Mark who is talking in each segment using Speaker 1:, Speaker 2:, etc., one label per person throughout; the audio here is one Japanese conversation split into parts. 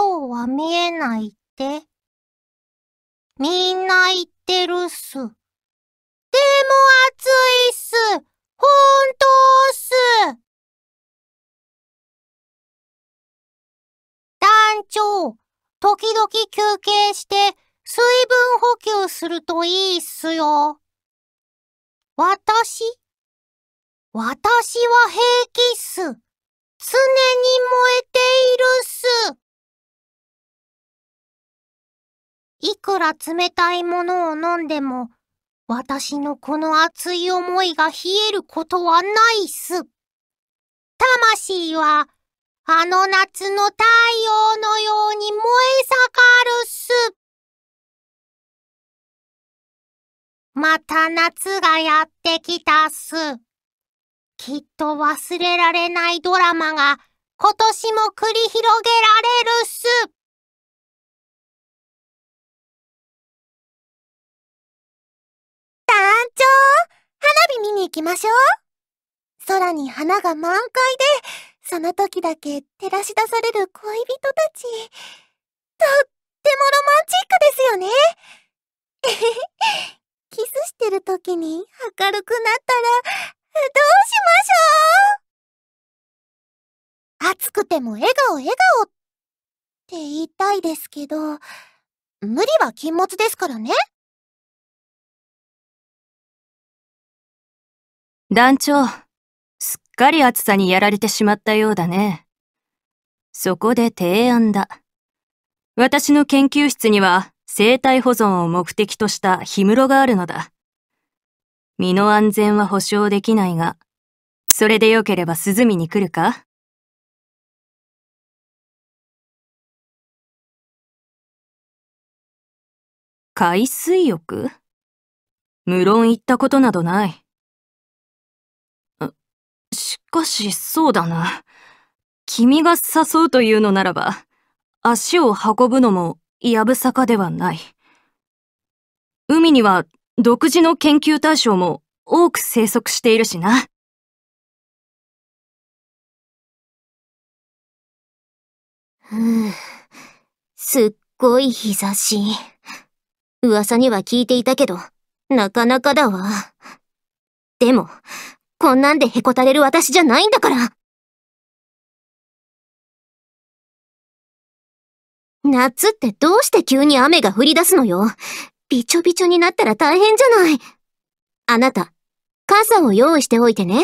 Speaker 1: そうは見えないって。みんな言ってるっす。でも暑いっす。本当っす。団長、時々休憩して水分補
Speaker 2: 給するといいっすよ。私
Speaker 1: 私は平気っす。常に燃えているっす。いくら冷たいものを飲んでも、私のこの熱い思いが冷えること
Speaker 2: はないっす。魂は、あの夏の太
Speaker 1: 陽のように燃え盛るっす。また夏がやってきたっす。きっと忘れられないドラマが今年も繰り広げられるっす。団長花火見に行きましょう
Speaker 2: 空に花が満開で、その時だけ照らし出される恋人たち。とってもロマンチックですよね。えへへ。キスしてる時に明るくなったら、どうしましょう暑くても笑顔笑顔って
Speaker 1: 言いたいですけど、無理は禁物ですからね。団長、すっかり暑さにやられてしまったようだね。そこで
Speaker 2: 提案だ。私の研究室には生態保存を目的
Speaker 1: とした氷室があるのだ。身の安全は保証できないが、それでよければ涼みに来るか海水浴無論行ったことなどない。しかし、そうだな。君が誘うというのな
Speaker 2: らば、足を運ぶのも、やぶさかではない。
Speaker 1: 海には、独自の研究対象も多く生息しているしな。ふぅ、すっごい日差し。噂には聞いていたけど、なかなかだわ。でも、こんなんでへこたれる私じゃないんだから夏ってどうして急に雨が降り出すのよびちょびちょになったら大変じゃないあなた、傘を用意しておいてね。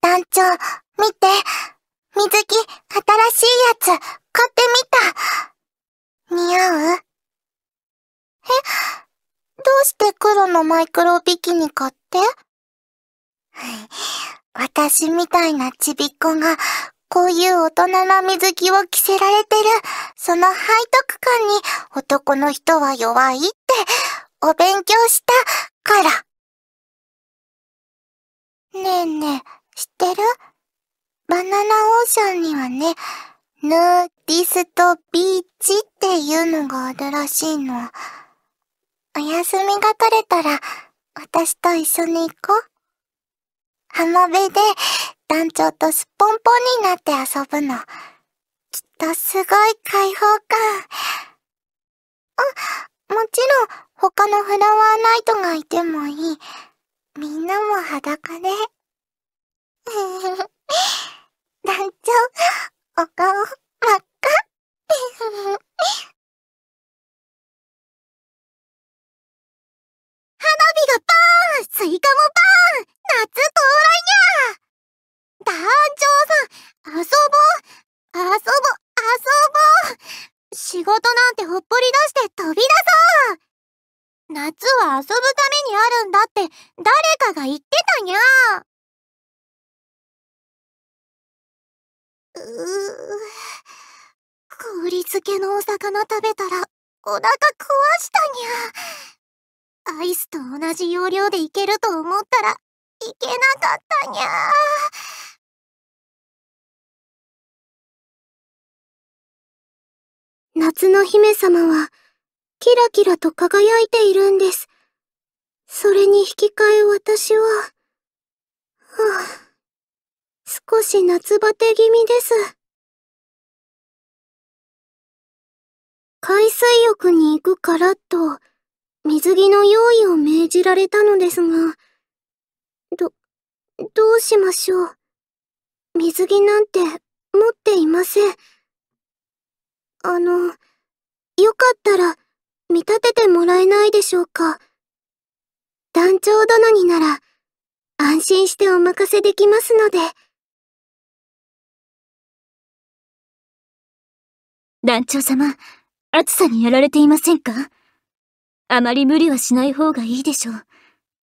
Speaker 1: 団長、見て。水着、新しいやつ、買って
Speaker 2: みた。似合うえどうして黒のマイクロビキニ買って私みたいなちびっこが、こういう大人な水着を着せられてる、その背徳
Speaker 1: 感に男の人は弱いって、お勉強したから。ねえねえ、知ってるバナナオーシャンにはね、ヌーディストビー
Speaker 2: チっていうのがあるらしいの。お休みが取れたら、私と一緒に行こう。浜辺で団長とすっぽんぽんになって遊ぶの。きっとすごい開放感。あ、もちろん他のフラワーナイトがいてもいい。みんなも裸で。
Speaker 1: 団長、お顔真っ赤。花火がバーンスイカもバーン夏到来に
Speaker 2: ゃ団長さん遊ぼう遊ぼ遊ぼう仕事なんてほっぽり出して飛び出そう夏は遊ぶため
Speaker 1: にあるんだって誰かが言ってたにゃうう、氷漬けの
Speaker 2: お魚食べたらお腹壊したにゃ。アイスと同
Speaker 1: じ要領でいけると思ったら、いけなかったにゃー。夏の姫様は、キラキラと輝いているんです。それに引き換え私は、はあ、少し夏バテ気味です。海水浴に行くからと、水着の用意を命じ
Speaker 2: られたのですが、ど、どうしましょう。水着なんて持っていません。あの、よかったら見立ててもらえないでしょうか。
Speaker 1: 団長殿になら安心してお任せできますので。団長様、暑さにやられていませんかあまり無理はしない方がいいでしょう。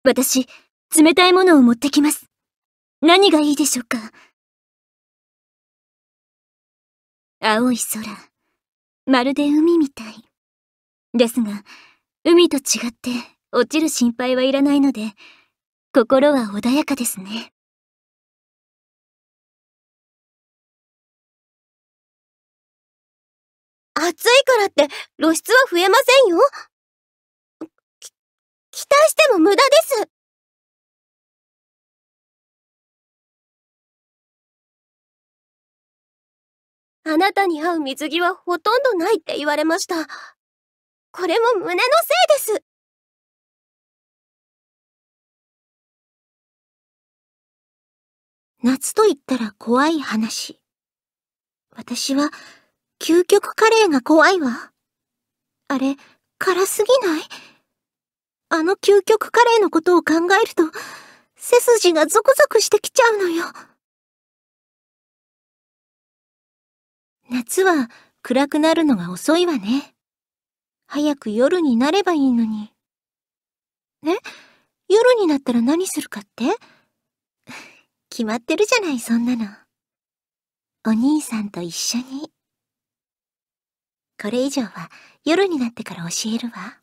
Speaker 1: 私、冷たいものを持ってきます。何がいいでしょうか青い空。まるで海みたい。ですが、海と違って落ちる心配はいらないので、心は穏やかですね。暑いからって露出は増えませんよ。返しても無駄ですあなたに合う水着はほとんどないって言われました。これも胸のせいです夏と言ったら怖い話。私は、究極カレーが怖
Speaker 2: いわ。あれ、辛すぎないあの究極
Speaker 1: カレーのことを考えると、背筋がゾクゾクしてきちゃうのよ。夏は暗くなるのが遅いわね。早く夜になればいいのに。え
Speaker 2: 夜になったら何するかって 決まってるじゃない、そんな
Speaker 1: の。お兄さんと一緒に。これ以上は夜になってから教えるわ。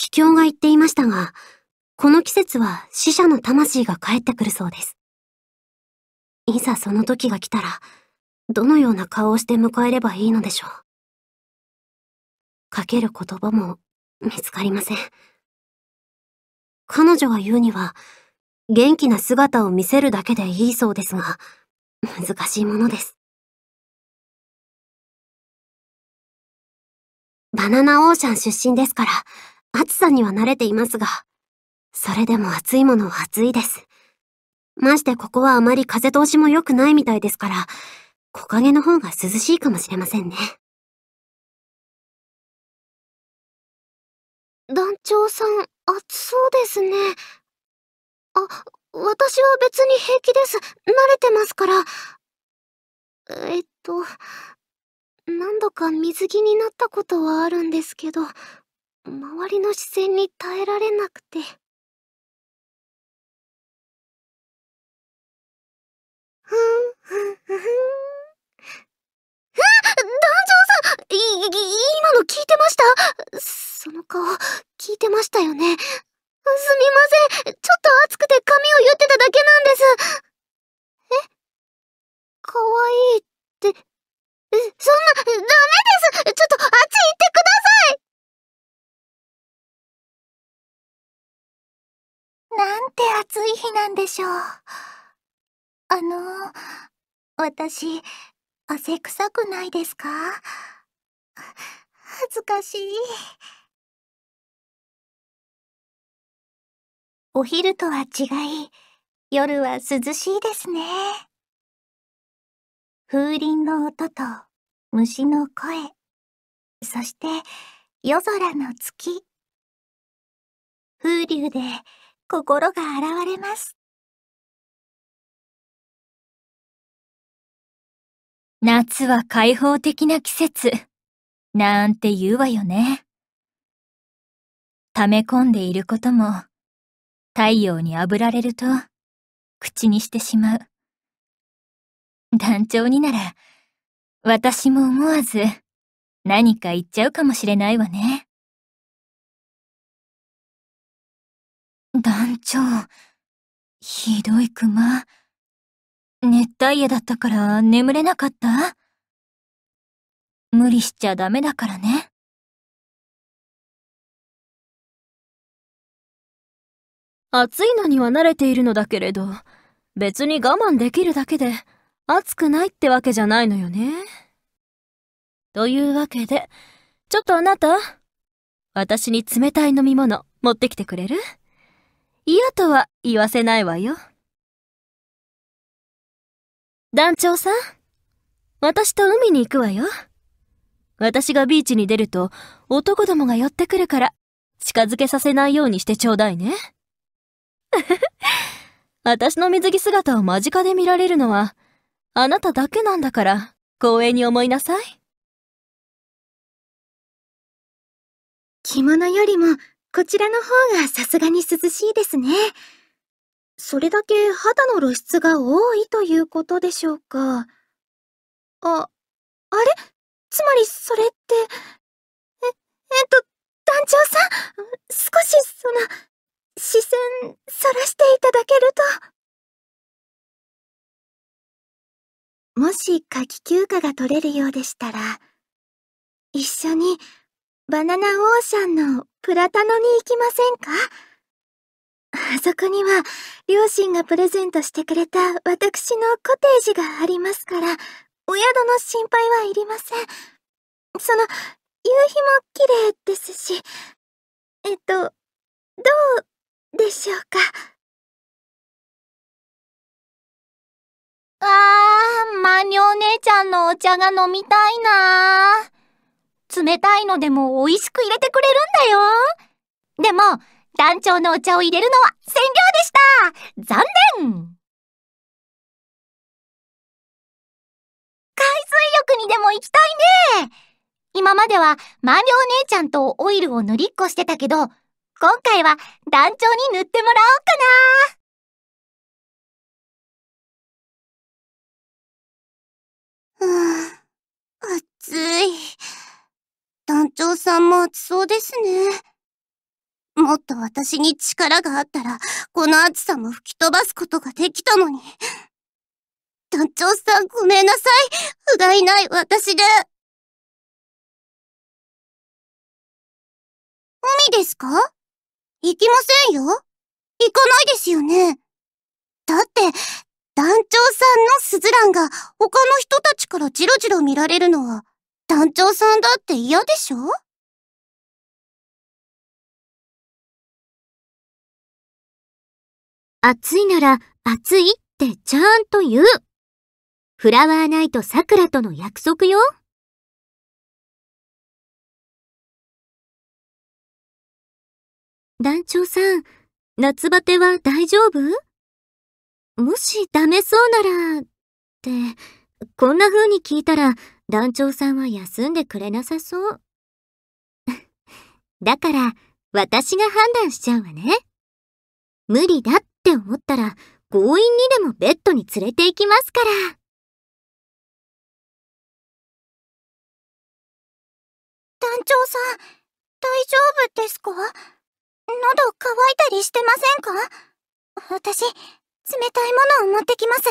Speaker 1: 気境が言っていましたが、この季節は死者の魂が帰ってくるそうです。いざその時が来たら、どのような顔をして迎えればいいのでしょう。かける言葉も見つかりません。彼女が言うには、元気な姿を見せるだけでいいそうですが、難しいものです。バナナオーシャン出身ですから、暑さには慣れていますが、それでも暑いものは暑いです。ましてここはあまり風通しも良くないみたいですから、木陰の方が涼しいかもしれませんね。団長さん、暑そうですね。あ、私は別に平気です。慣れてますから。えっと、何度か水着になったことはあるんですけど、周りの視線に耐えられなくて。ふんふんふん。え団長さんい、今の聞いてました
Speaker 2: その顔、聞いてましたよねすみません
Speaker 1: しょう。あの、私、汗臭くないですか恥ずかしい。お昼とは違い、夜は涼しいですね。風鈴
Speaker 2: の音と虫の声、そして夜空
Speaker 1: の月。風流で心が現れます。夏は開放的な季節、なんて言うわよね。溜め込んでいることも、太陽に炙られると、口にしてしまう。団長になら、私も思わず、何か言っちゃうかもしれないわね。団長、ひどい熊。熱帯夜だったから眠れなかった無理しちゃダメだからね。暑いのには慣れているのだけれど、別に我慢できるだけで暑くないってわけじゃないの
Speaker 2: よね。というわけで、ちょっとあなた、
Speaker 1: 私に冷たい飲み物持ってきてくれる嫌とは言わせないわよ。団長さん私と海に行くわよ。私がビーチに出ると男どもが寄っ
Speaker 2: てくるから近づけさせないようにしてちょうだいね。
Speaker 1: 私の水着姿を間近で見られるのはあなただけなんだから光栄に思いなさい。着物よりもこちらの方がさすがに涼しいですね。
Speaker 2: それだけ肌の露出が多いということでしょうか。あ、
Speaker 1: あれつまりそれって、え、えっと、団長さん、少しその、視線、さらしていただけると。もし夏季休暇が取れるようでしたら、一緒にバナナオーシ
Speaker 2: ャンのプラタノに行きませんかそこには、両親がプレゼントしてくれた私のコテージがありますから、お宿
Speaker 1: の心配はいりません。その、夕日も綺麗ですし、えっと、どうでしょうか。あー、マニお姉ちゃん
Speaker 2: のお茶が飲みたいな冷たいのでも美味しく入れてくれる
Speaker 1: んだよ。でも、団長のお茶を入れるのは千両でした残念海水浴にでも行きたいね今までは万両姉ちゃんとオイルを塗りっこしてたけど、今回は団長に塗ってもらおうかなうん、暑い。団長さんも暑そうです
Speaker 2: ね。もっと私に力があったら、この暑さも吹き
Speaker 1: 飛ばすことができたのに。団長さんごめんなさい。不甲斐ない私で。海ですか行きませんよ。行かないですよね。
Speaker 2: だって、団長さんのスズランが他の人たちからジ
Speaker 1: ロジロ見られるのは団長さんだって嫌でしょ暑いなら暑いってちゃんと言う。フラワーナイト桜との約束よ。団長さん、夏バテは大丈夫もしダメそうなら、って、こんな風に聞
Speaker 2: いたら団長さんは休んでくれなさそう。
Speaker 1: だから、私が判断しちゃうわね。無理だって。って思ったら強引にでもベッドに連れて行きますから。団長さん、大丈夫ですか喉乾いたりしてませんか私、冷たいものを持ってきます。う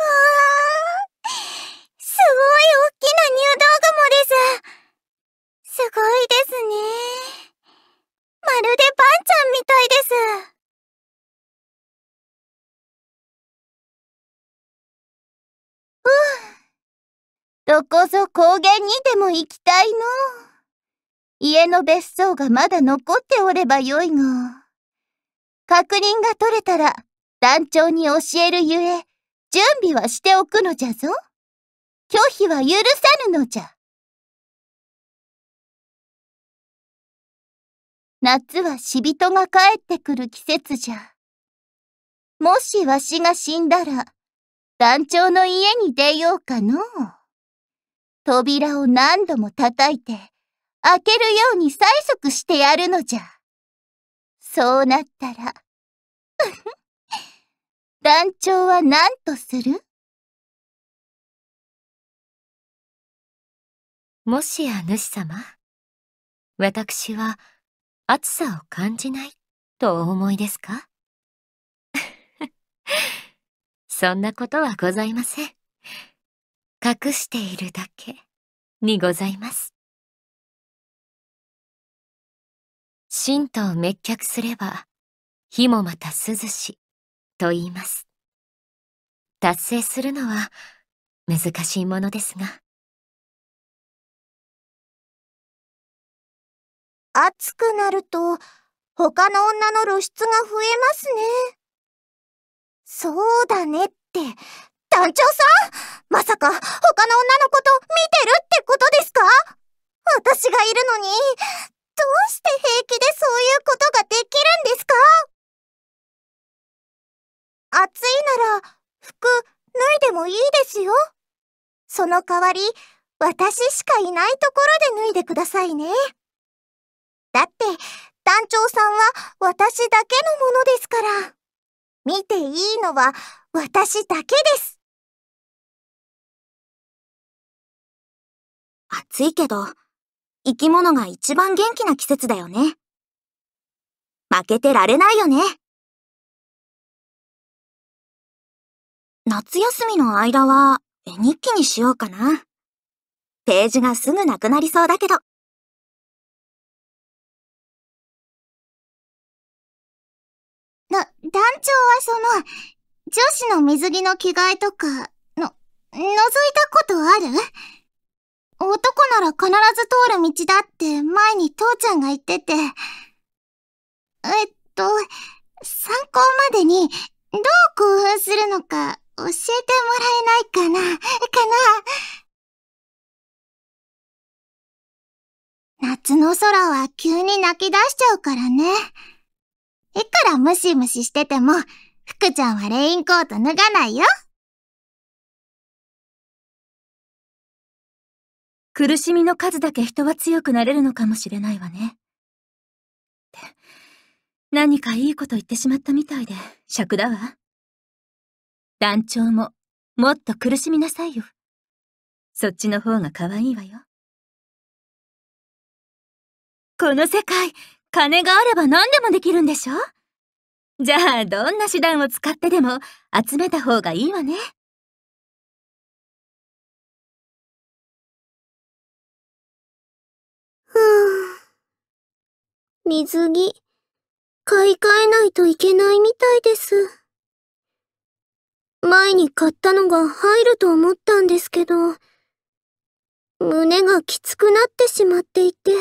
Speaker 1: わーすごい大きな入道雲ですすごいですね。まるでパンちゃんみたいです。どこぞ高原にでも行きたいの。家の別
Speaker 2: 荘がまだ残っておればよいが。確認が取れたら
Speaker 1: 団長に教えるゆえ、準備はしておくのじゃぞ。拒否は許さぬのじゃ。夏は死人が帰ってくる季節じゃ。
Speaker 2: もしわしが死んだら、団長の家に出ようかの扉を何度も叩いて、開けるように催促
Speaker 1: してやるのじゃ。そうなったら、団長は何とするもしや主様、私は、暑さを感じないとお思いですか そんなことはございません。隠しているだけにございます。神道を滅却すれば、火もまた涼しと言います。達成するのは難しいものですが、暑くなると他の女の露出が増えますね。
Speaker 2: そうだねって、団長さんまさか他の女の
Speaker 1: こと見てるってことですか私がいるのに、どうして平気でそういうことができるんですか暑いなら服脱いでもいいですよ。そ
Speaker 2: の代わり、私しかいないところで脱いでくださいね。だって、団長さんは私だけのものですから。見
Speaker 1: ていいのは私だけです。暑いけど、生き物が一番元気な季節だよね。負けてられないよね。夏休みの間は絵日記にしようかな。ページがすぐなくなりそうだけど。団長はその、女子の水着の着替えとか、の、覗いたことあ
Speaker 2: る男なら必ず通る道だって前に父ちゃんが言ってて。えっと、参考までにど
Speaker 1: う興奮するのか教えてもらえないかな、かな。夏の空は急に泣き出しちゃうからね。いくらムシムシしてても、福ちゃんはレインコート脱がないよ。苦しみの数だけ人は強くなれるのかもしれないわね。って、何かいいこと言ってしまったみたいで、尺だわ。団長も、もっと苦しみなさいよ。そっちの方が可愛いわよ。この世界、金があれば何でもできるんでしょじゃあ、どんな手段を使ってでも集めた方がいいわね。水着、買い替えないといけないみたいです。
Speaker 2: 前に買ったのが入ると思ったんですけど、
Speaker 1: 胸がきつくなってしまっていて。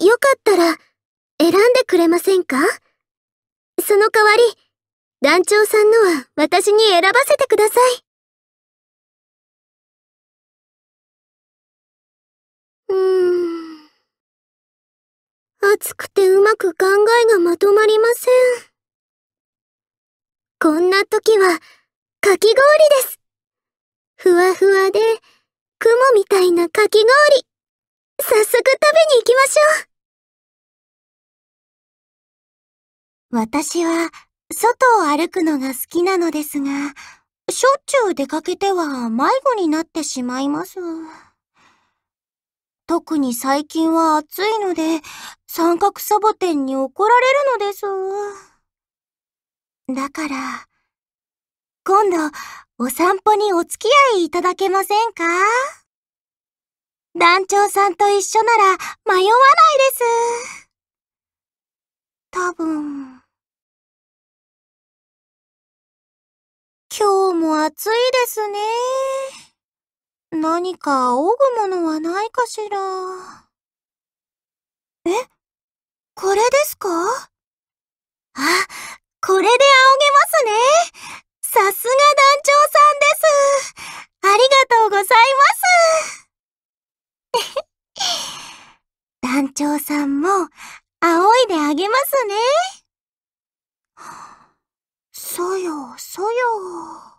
Speaker 1: よかったら、選んでくれませんかその代わり、団長さんのは私に選ばせてください。うーん。暑くてうまく考えがまとまりません。
Speaker 2: こんな時は、かき氷です。
Speaker 1: ふわふわで、雲みたいなかき氷。早速食べに行きましょう。私は、外を歩くのが好きなのですが、しょっちゅう出かけて
Speaker 2: は迷子になってしまいます。特に最近は暑いので、三角サボテンに怒られるのです。だから、今度、お散歩にお付き合いいただけませんか団長さんと一緒なら
Speaker 1: 迷わないです。多分。今日も暑いですね。何か仰ぐものはないかしら。
Speaker 2: えこれですかあ、これで仰げますね。さすが団長さんです。ありがとうございます。団長さんも、仰いであげますね。
Speaker 1: そよ、そよ。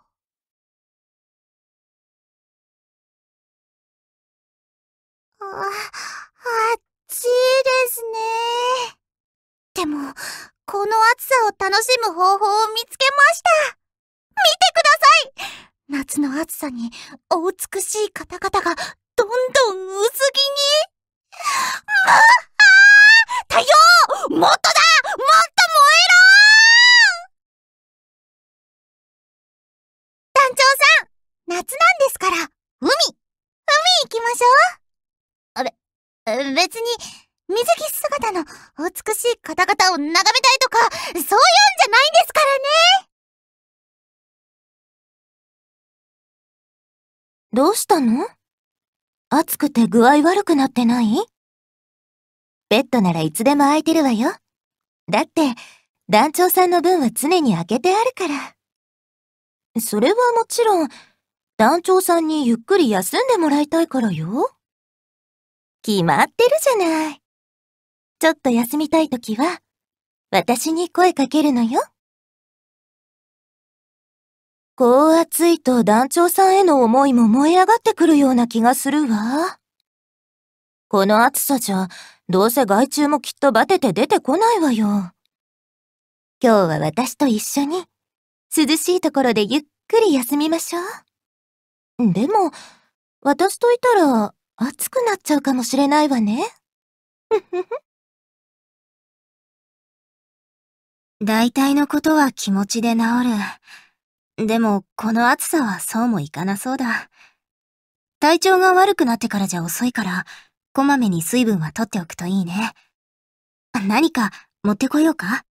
Speaker 1: あ、あっちいですね。でも、この暑さを
Speaker 2: 楽しむ方法を見つけました。見てください夏の暑さにお美しい方々がどんどん薄着にむ
Speaker 1: っはー太陽もっとだもっと燃えろ団長さん夏なんですから海海行きましょうあれ、別に水着姿の美しい方々を眺めたいとかそういうんじゃないんですからねどうしたの暑くて具合悪くなってないベッドならいつでも空いてるわよ。だって、団長
Speaker 2: さんの分は常に開けてあるから。それはもちろん、団長さんにゆっくり休んでもらいたいからよ。決まってる
Speaker 1: じゃない。ちょっと休みたい時は、私に声かけるのよ。こう暑いと団長さんへの思いも燃え上がってくるような気がするわ。この暑さ
Speaker 2: じゃ、どうせ害虫もきっとバテて出てこないわよ。今日は私と一緒に、涼しいところでゆっくり休みましょう。
Speaker 1: でも、私といたら暑くなっちゃうかもしれないわね。大体のことは気持ちで治る。でも、この暑さはそうもいかな
Speaker 2: そうだ。体調が悪くなってからじゃ遅いから、こまめに水分
Speaker 1: は取っておくといいね。何か持ってこようか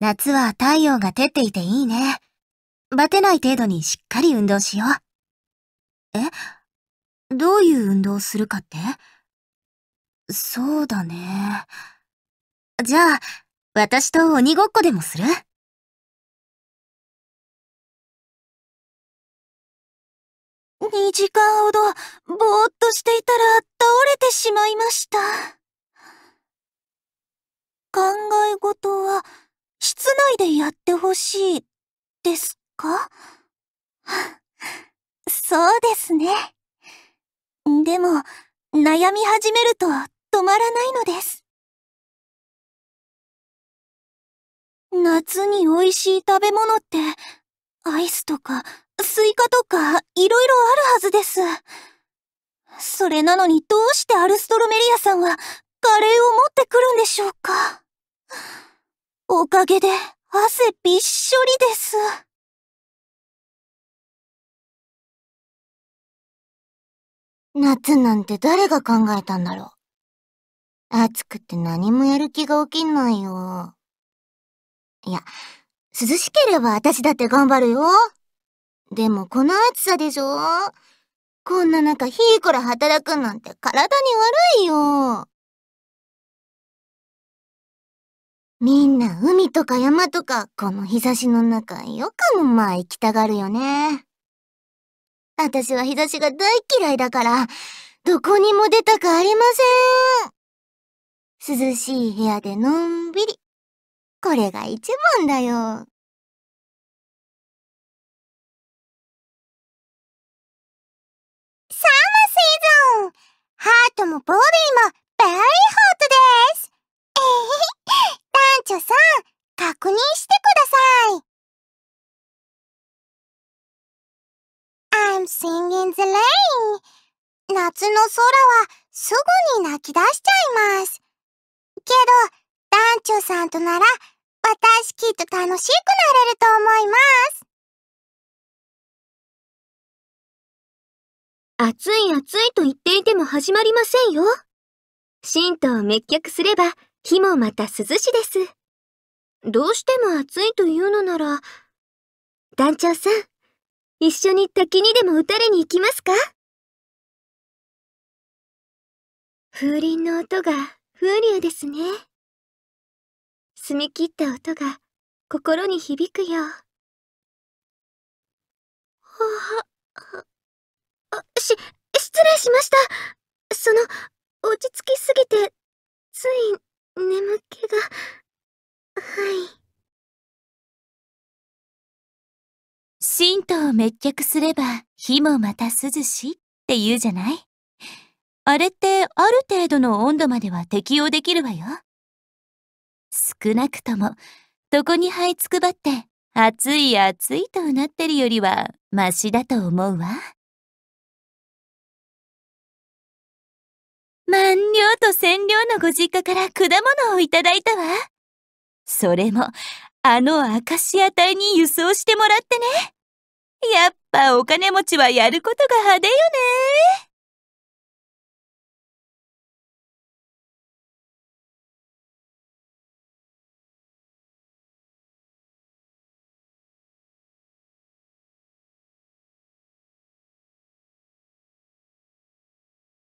Speaker 1: 夏は太陽が照っていていいね。バテない程度にしっかり運動しよう。えどういう運動をするかってそうだね。じゃあ、私と鬼ごっこでもする2時間ほどぼーっとしていたら倒れてしまいました。
Speaker 2: 考え事は室内でやってほしいですかそうですね。
Speaker 1: でも悩み始めると止まらないのです。夏に美味しい食べ物って、アイスとか、スイカとか、いろいろあるはずです。
Speaker 2: それなのにどうしてアルストロメリアさんは、カレーを持ってくるんでし
Speaker 1: ょうか。おかげで、汗びっしょりです。夏なんて誰が考えたんだろう。暑くて何も
Speaker 2: やる気が起きないよ。いや、涼しければ私だって頑張るよ。でもこの暑さでしょこんな中ひ
Speaker 1: ーこら働くなんて体に悪いよ。みんな海とか山とかこの日差しの中よ
Speaker 2: くもまあ行きたがるよね。私は日差しが大嫌いだから、どこにも出たくありません。涼しい
Speaker 1: 部屋でのんびりこれが一番だよ。サムシーズンハートもボディもベリーホットですえへへ、団長さん、確認してください。I'm singing the rain. 夏の空はすぐに泣き出しちゃいます。けど、団長さんとなら、私きっと楽しくなれると思います。暑い暑いと言っていても始まりませんよ。神道を滅却すれば、
Speaker 2: 火もまた涼しです。どうしても暑いというのなら、
Speaker 1: 団長さん、一緒に滝にでも打たれに行きますか風鈴の音が風流ですね。澄み切った音が心に響くよ。あ、し、失礼しました。その、落ち着きすぎて、つい、眠気が、はい。神道を滅却すれば、火もまた涼しいって言うじ
Speaker 2: ゃないあれってある程度の温度までは適用できるわよ。少なくとも、床に這いつくばって、暑い
Speaker 1: 暑いとうなってるよりは、マシだと思うわ。万両と千両のご実家から果
Speaker 2: 物をいただいたわ。それも、あのアカシア隊に輸送して
Speaker 1: もらってね。やっぱお金持ちはやることが派手よね。